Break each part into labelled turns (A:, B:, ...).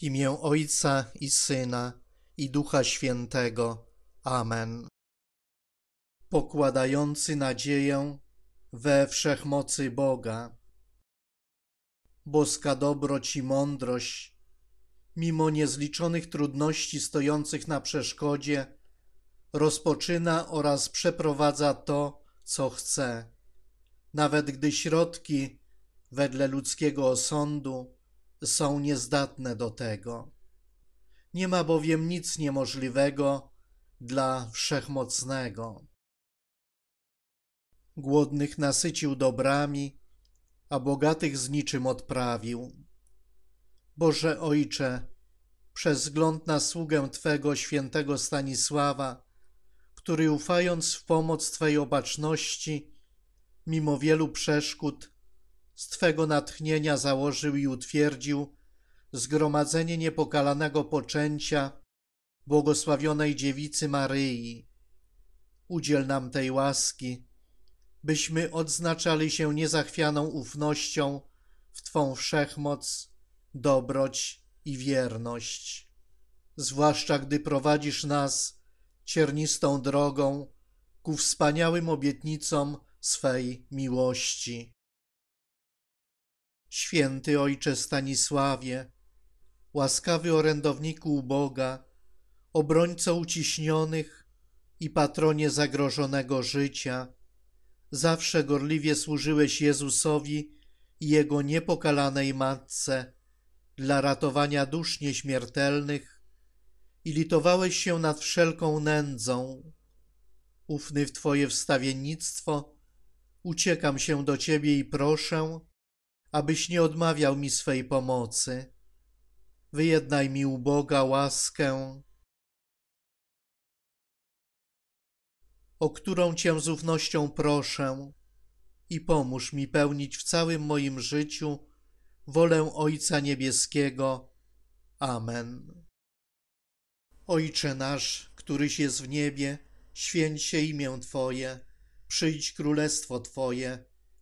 A: I imię Ojca i Syna i Ducha Świętego. Amen. Pokładający nadzieję we wszechmocy Boga. Boska dobroć i mądrość, mimo niezliczonych trudności stojących na przeszkodzie, rozpoczyna oraz przeprowadza to, co chce, nawet gdy środki, wedle ludzkiego osądu, są niezdatne do tego. Nie ma bowiem nic niemożliwego dla wszechmocnego. Głodnych nasycił dobrami, a bogatych z niczym odprawił. Boże Ojcze, przez wzgląd na sługę Twego świętego Stanisława, który ufając w pomoc Twej obaczności, mimo wielu przeszkód, z twego natchnienia założył i utwierdził zgromadzenie niepokalanego poczęcia błogosławionej dziewicy Maryi. Udziel nam tej łaski, byśmy odznaczali się niezachwianą ufnością w Twą wszechmoc, dobroć i wierność. Zwłaszcza gdy prowadzisz nas ciernistą drogą ku wspaniałym obietnicom swej miłości. Święty Ojcze Stanisławie, łaskawy orędowniku Boga, obrońco uciśnionych i patronie zagrożonego życia, zawsze gorliwie służyłeś Jezusowi i Jego niepokalanej Matce dla ratowania dusz nieśmiertelnych i litowałeś się nad wszelką nędzą. Ufny w Twoje wstawiennictwo, uciekam się do Ciebie i proszę, abyś nie odmawiał mi swej pomocy. Wyjednaj mi u Boga łaskę, o którą Cię z ufnością proszę i pomóż mi pełnić w całym moim życiu wolę Ojca Niebieskiego. Amen. Ojcze nasz, któryś jest w niebie, święć się imię Twoje, przyjdź królestwo Twoje,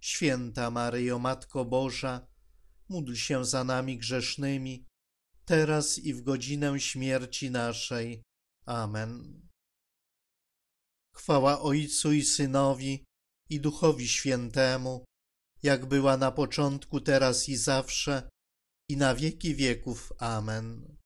A: Święta Maryjo, Matko Boża, módl się za nami grzesznymi, teraz i w godzinę śmierci naszej. Amen. Chwała Ojcu i Synowi i Duchowi Świętemu, jak była na początku, teraz i zawsze, i na wieki wieków. Amen.